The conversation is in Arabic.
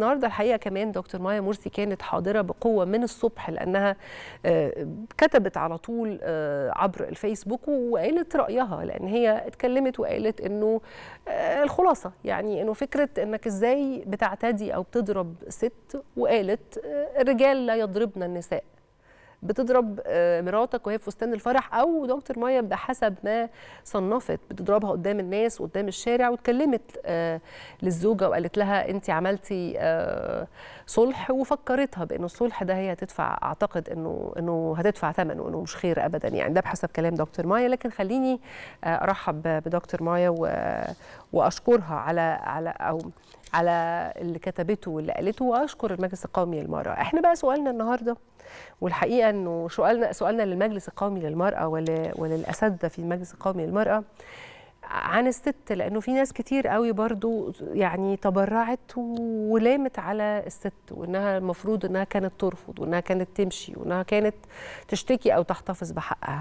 النهارده الحقيقه كمان دكتور مايا مرسي كانت حاضره بقوه من الصبح لانها آه، كتبت على طول آه، عبر الفيسبوك وقالت رايها لان هي اتكلمت وقالت انه آه، الخلاصه يعني انه فكره انك ازاي بتعتدي او بتضرب ست وقالت الرجال لا يضربن النساء بتضرب آه، مراتك وهي في فستان الفرح او دكتور مايا بحسب ما صنفت بتضربها قدام الناس وقدام الشارع واتكلمت آه، للزوجه وقالت لها انت عملتي آه، صلح وفكرتها بان الصلح ده هي هتدفع اعتقد انه انه هتدفع ثمنه انه مش خير ابدا يعني ده بحسب كلام دكتور مايا لكن خليني ارحب بدكتور مايا واشكرها على على او على اللي كتبته واللي قالته واشكر المجلس القومي للمراه احنا بقى سؤالنا النهارده والحقيقه انه سؤالنا سؤالنا للمجلس القومي للمراه وللاساتذه في المجلس القومي للمراه عن الست لانه في ناس كتير قوي برضو يعني تبرعت ولامت على الست وانها المفروض انها كانت ترفض وانها كانت تمشي وانها كانت تشتكي او تحتفظ بحقها